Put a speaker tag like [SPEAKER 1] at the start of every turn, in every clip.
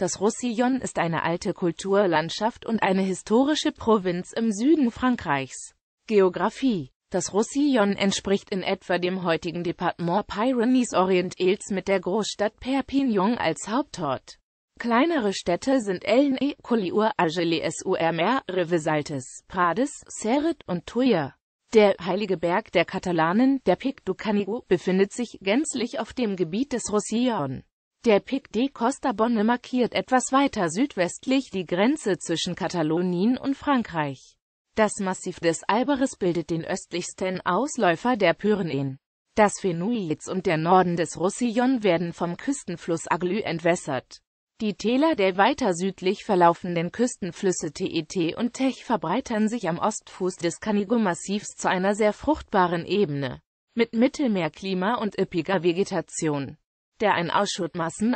[SPEAKER 1] Das Roussillon ist eine alte Kulturlandschaft und eine historische Provinz im Süden Frankreichs. Geografie Das Roussillon entspricht in etwa dem heutigen Departement Pyrenees-Orientals mit der Großstadt Perpignan als Hauptort. Kleinere Städte sind Elne, Collioure, Agele Surmer, Rivesaltes, Prades, Serret und Tuyer. Der heilige Berg der Katalanen, der Pic du Canigou, befindet sich gänzlich auf dem Gebiet des Roussillon. Der Pic de Costa Bonne markiert etwas weiter südwestlich die Grenze zwischen Katalonien und Frankreich. Das Massiv des Alberes bildet den östlichsten Ausläufer der Pyrenäen. Das Fenuiz und der Norden des Roussillon werden vom Küstenfluss Agly entwässert. Die Täler der weiter südlich verlaufenden Küstenflüsse Tet und Tech verbreitern sich am Ostfuß des Canigo-Massivs zu einer sehr fruchtbaren Ebene, mit Mittelmeerklima und üppiger Vegetation der ein aus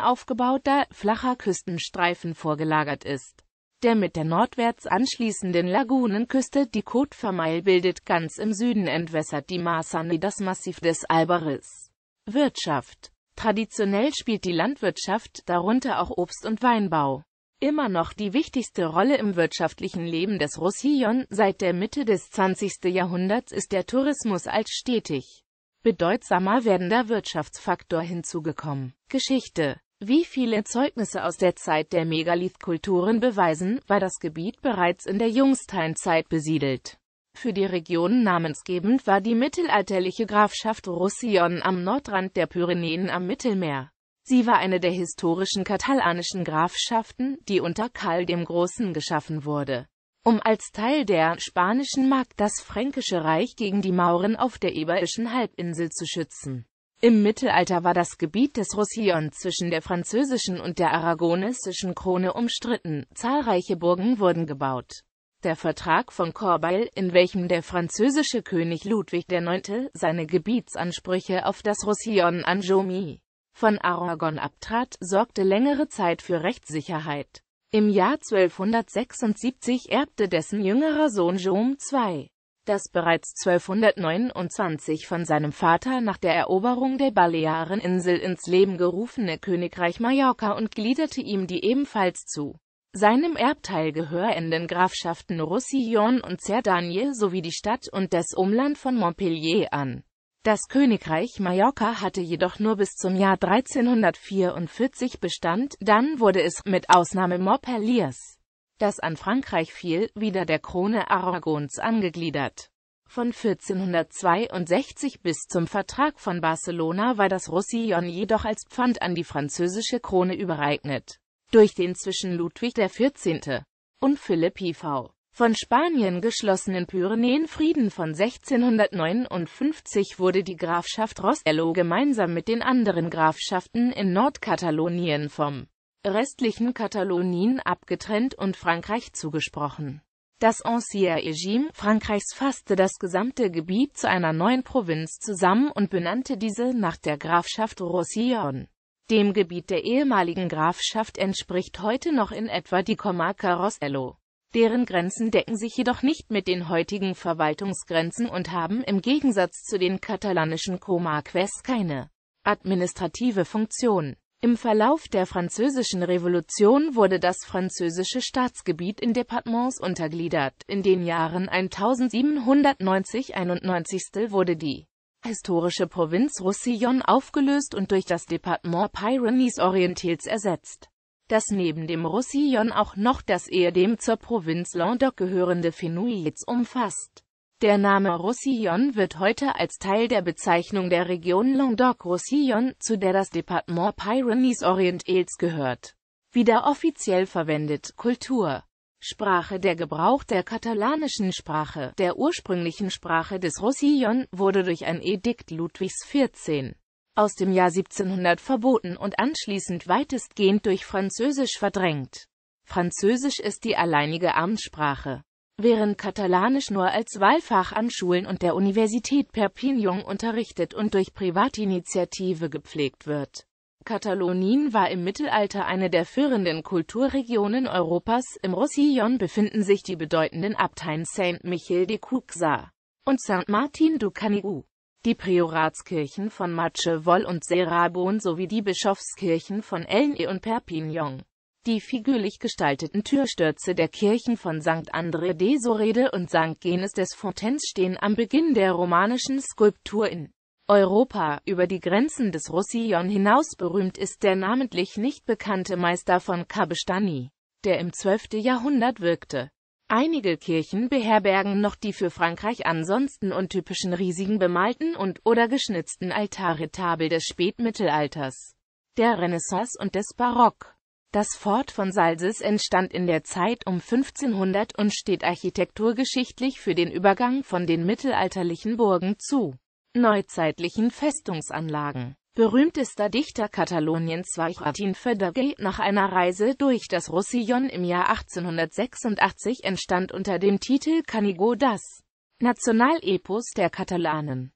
[SPEAKER 1] aufgebauter, flacher Küstenstreifen vorgelagert ist, der mit der nordwärts anschließenden Lagunenküste die Côte Vermeil bildet. Ganz im Süden entwässert die Marsani das Massiv des Albaris. Wirtschaft Traditionell spielt die Landwirtschaft, darunter auch Obst- und Weinbau, immer noch die wichtigste Rolle im wirtschaftlichen Leben des Roussillon. Seit der Mitte des 20. Jahrhunderts ist der Tourismus als stetig bedeutsamer werdender Wirtschaftsfaktor hinzugekommen. Geschichte wie viele Zeugnisse aus der Zeit der Megalithkulturen beweisen, war das Gebiet bereits in der Jungsteinzeit besiedelt. Für die Region namensgebend war die mittelalterliche Grafschaft Roussillon am Nordrand der Pyrenäen am Mittelmeer. Sie war eine der historischen katalanischen Grafschaften, die unter Karl dem Großen geschaffen wurde um als Teil der spanischen Markt das Fränkische Reich gegen die Mauren auf der Eberischen Halbinsel zu schützen. Im Mittelalter war das Gebiet des Roussillon zwischen der französischen und der aragonesischen Krone umstritten, zahlreiche Burgen wurden gebaut. Der Vertrag von Corbeil, in welchem der französische König Ludwig IX. seine Gebietsansprüche auf das Roussillon an Anjomie von Aragon abtrat, sorgte längere Zeit für Rechtssicherheit. Im Jahr 1276 erbte dessen jüngerer Sohn Jaume II. das bereits 1229 von seinem Vater nach der Eroberung der Baleareninsel ins Leben gerufene Königreich Mallorca und gliederte ihm die ebenfalls zu seinem Erbteil gehörenden Grafschaften Roussillon und Cerdagne sowie die Stadt und das Umland von Montpellier an das Königreich Mallorca hatte jedoch nur bis zum Jahr 1344 Bestand, dann wurde es, mit Ausnahme Montpelliers, das an Frankreich fiel, wieder der Krone Aragons angegliedert. Von 1462 bis zum Vertrag von Barcelona war das Roussillon jedoch als Pfand an die französische Krone übereignet. Durch den zwischen Ludwig XIV. und Philipp IV von Spanien geschlossenen Pyrenäenfrieden von 1659 wurde die Grafschaft Rossello gemeinsam mit den anderen Grafschaften in Nordkatalonien vom restlichen Katalonien abgetrennt und Frankreich zugesprochen. Das Ancien Regime Frankreichs fasste das gesamte Gebiet zu einer neuen Provinz zusammen und benannte diese nach der Grafschaft Roussillon. Dem Gebiet der ehemaligen Grafschaft entspricht heute noch in etwa die Comarca Rossello. Deren Grenzen decken sich jedoch nicht mit den heutigen Verwaltungsgrenzen und haben im Gegensatz zu den katalanischen Comarques keine administrative Funktion. Im Verlauf der Französischen Revolution wurde das französische Staatsgebiet in Departements untergliedert. In den Jahren 1790-91 wurde die historische Provinz Roussillon aufgelöst und durch das Departement Pyrenees Orientals ersetzt dass neben dem Roussillon auch noch das ehedem zur Provinz Languedoc gehörende Fenouilles umfasst. Der Name Roussillon wird heute als Teil der Bezeichnung der Region Languedoc-Roussillon, zu der das Departement Pyrenees-Orientales gehört, wieder offiziell verwendet. Kultur Sprache Der Gebrauch der katalanischen Sprache, der ursprünglichen Sprache des Roussillon, wurde durch ein Edikt Ludwigs XIV aus dem Jahr 1700 verboten und anschließend weitestgehend durch Französisch verdrängt. Französisch ist die alleinige Amtssprache. Während Katalanisch nur als Wahlfach an Schulen und der Universität Perpignan unterrichtet und durch Privatinitiative gepflegt wird. Katalonien war im Mittelalter eine der führenden Kulturregionen Europas. Im Roussillon befinden sich die bedeutenden Abteien Saint-Michel de Cuxa und Saint-Martin du Canigou die Prioratskirchen von Matschewoll und Serabon sowie die Bischofskirchen von Elne und Perpignan. Die figürlich gestalteten Türstürze der Kirchen von St. André de Sorede und St. Genes des Fontaines stehen am Beginn der romanischen Skulptur in Europa. Über die Grenzen des Roussillon hinaus berühmt ist der namentlich nicht bekannte Meister von Cabestany, der im 12. Jahrhundert wirkte. Einige Kirchen beherbergen noch die für Frankreich ansonsten untypischen riesigen bemalten und oder geschnitzten Altarretabel des Spätmittelalters, der Renaissance und des Barock. Das Fort von Salses entstand in der Zeit um 1500 und steht architekturgeschichtlich für den Übergang von den mittelalterlichen Burgen zu neuzeitlichen Festungsanlagen. Berühmtester Dichter Kataloniens war Joaquín Federgey. Nach einer Reise durch das Roussillon im Jahr 1886 entstand unter dem Titel Canigó das Nationalepos der Katalanen.